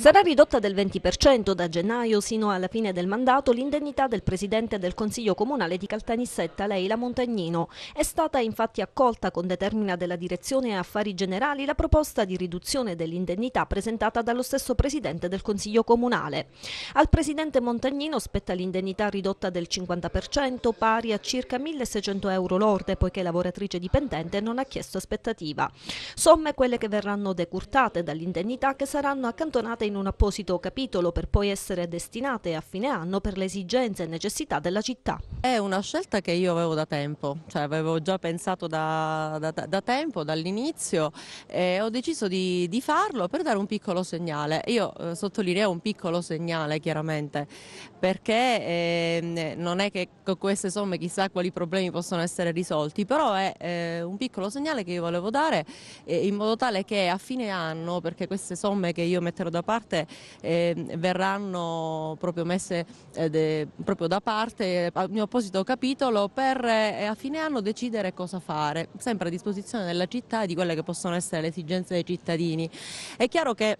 Sarà ridotta del 20% da gennaio sino alla fine del mandato l'indennità del Presidente del Consiglio Comunale di Caltanissetta, Leila Montagnino. È stata infatti accolta con determina della Direzione Affari Generali la proposta di riduzione dell'indennità presentata dallo stesso Presidente del Consiglio Comunale. Al Presidente Montagnino spetta l'indennità ridotta del 50% pari a circa 1.600 euro lorde poiché lavoratrice dipendente non ha chiesto aspettativa. Somme quelle che verranno decurtate dall'indennità che saranno accantonate in un apposito capitolo per poi essere destinate a fine anno per le esigenze e necessità della città. È una scelta che io avevo da tempo, cioè avevo già pensato da, da, da tempo, dall'inizio e ho deciso di, di, farlo per dare un piccolo segnale. Io eh, sottolineo un piccolo segnale chiaramente perché eh, non è che con queste somme chissà quali problemi possono essere risolti, però è eh, un piccolo segnale che io volevo dare eh, in modo tale che a fine anno, perché queste somme che io metterò da parte parte eh, verranno proprio messe eh, de, proprio da parte al mio apposito capitolo per eh, a fine anno decidere cosa fare, sempre a disposizione della città e di quelle che possono essere le esigenze dei cittadini. È chiaro che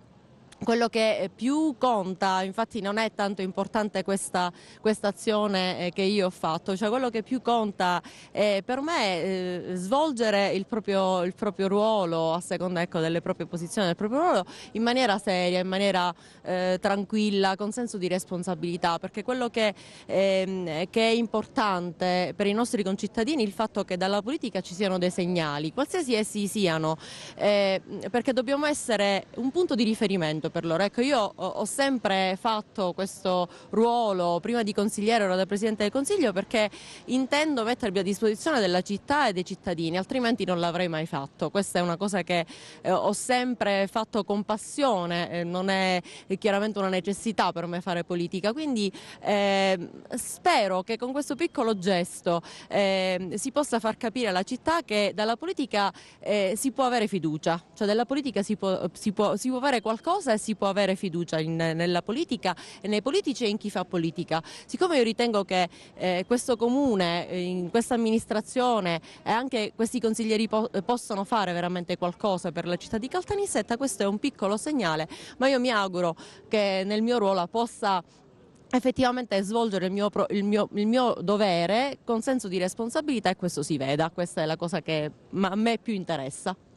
quello che eh, più conta, infatti non è tanto importante questa, questa azione eh, che io ho fatto, cioè quello che più conta è eh, per me è svolgere il proprio, il proprio, ruolo a seconda ecco, delle proprie posizioni, del proprio ruolo in maniera seria, in maniera eh, tranquilla, con senso di responsabilità, perché quello che, eh, che, è importante per i nostri concittadini è il fatto che dalla politica ci siano dei segnali, qualsiasi essi siano, perché dobbiamo essere un punto di riferimento sentito per loro. Ecco, io ho sempre fatto questo ruolo, prima di consigliere ora da Presidente del Consiglio, perché intendo mettermi a disposizione della città e dei cittadini, altrimenti non l'avrei mai fatto. Questa è una cosa che eh, ho sempre fatto con passione, eh, non è chiaramente una necessità per me fare politica, quindi eh, spero che con questo piccolo gesto ehm, si possa far capire alla città che dalla politica eh, si può avere fiducia, cioè della politica si può, si può, si può avere qualcosa e si può avere fiducia in, nella politica, e nei politici e in chi fa politica. Siccome io ritengo che eh, questo comune, eh, in questa amministrazione e anche questi consiglieri po eh, possano fare veramente qualcosa per la città di Caltanissetta, questo è un piccolo segnale, ma io mi auguro che nel mio ruolo possa effettivamente svolgere il mio, il, mio, il mio, dovere con senso di responsabilità e questo si veda, questa è la cosa che a me più interessa.